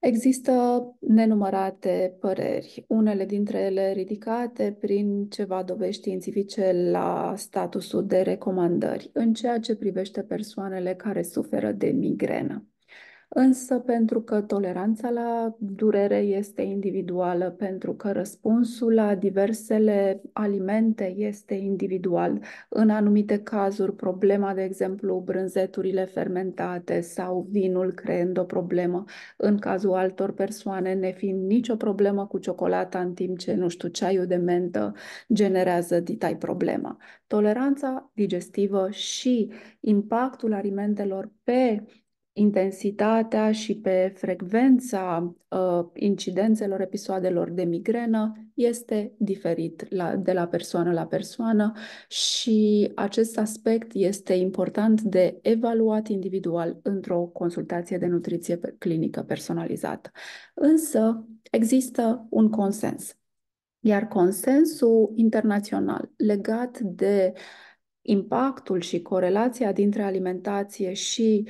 Există nenumărate păreri, unele dintre ele ridicate prin ceva dovești științifice la statusul de recomandări, în ceea ce privește persoanele care suferă de migrenă. Însă, pentru că toleranța la durere este individuală, pentru că răspunsul la diversele alimente este individual, în anumite cazuri, problema, de exemplu, brânzeturile fermentate sau vinul creând o problemă, în cazul altor persoane, ne fiind nicio problemă cu ciocolata, în timp ce, nu știu, ceaiul de mentă generează ditai problema. Toleranța digestivă și impactul alimentelor pe intensitatea și pe frecvența uh, incidențelor episoadelor de migrenă este diferit la, de la persoană la persoană și acest aspect este important de evaluat individual într-o consultație de nutriție clinică personalizată. Însă există un consens, iar consensul internațional legat de impactul și corelația dintre alimentație și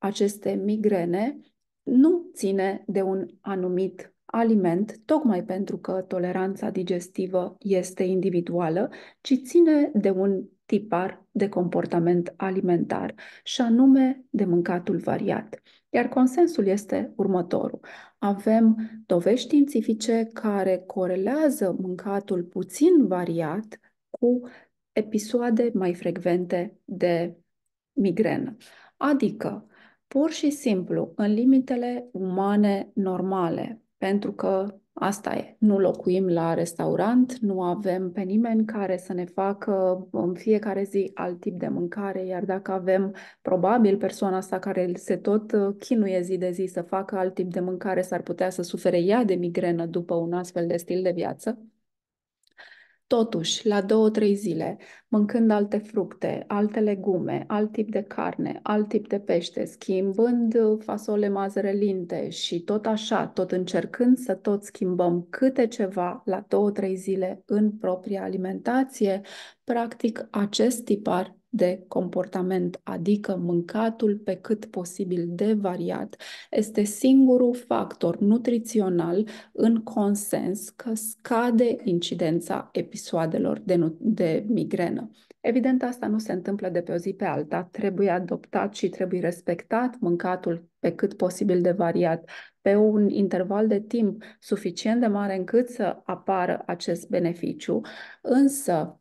aceste migrene nu ține de un anumit aliment, tocmai pentru că toleranța digestivă este individuală, ci ține de un tipar de comportament alimentar, și anume de mâncatul variat. Iar consensul este următorul. Avem dovești științifice care corelează mâncatul puțin variat cu episoade mai frecvente de migrenă. Adică, pur și simplu în limitele umane normale, pentru că asta e. Nu locuim la restaurant, nu avem pe nimeni care să ne facă în fiecare zi alt tip de mâncare, iar dacă avem probabil persoana asta care se tot chinuie zi de zi să facă alt tip de mâncare, s-ar putea să sufere ea de migrenă după un astfel de stil de viață. Totuși, la două-trei zile, mâncând alte fructe, alte legume, alt tip de carne, alt tip de pește, schimbând uh, fasole mazăre linte și tot așa, tot încercând să tot schimbăm câte ceva la două-trei zile în propria alimentație, practic acest tipar de comportament, adică mâncatul pe cât posibil de variat, este singurul factor nutrițional în consens că scade incidența episoadelor de, de migrenă. Evident, asta nu se întâmplă de pe o zi pe alta, trebuie adoptat și trebuie respectat mâncatul pe cât posibil de variat, pe un interval de timp suficient de mare încât să apară acest beneficiu, însă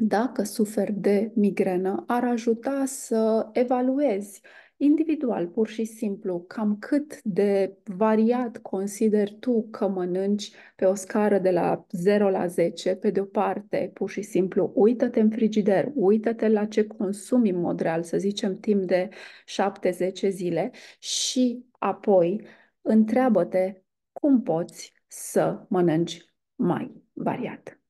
dacă suferi de migrenă, ar ajuta să evaluezi individual, pur și simplu, cam cât de variat consideri tu că mănânci pe o scară de la 0 la 10, pe de-o parte, pur și simplu, uită-te în frigider, uită-te la ce consumi în mod real, să zicem, timp de 7-10 zile și apoi întreabă-te cum poți să mănânci mai variat.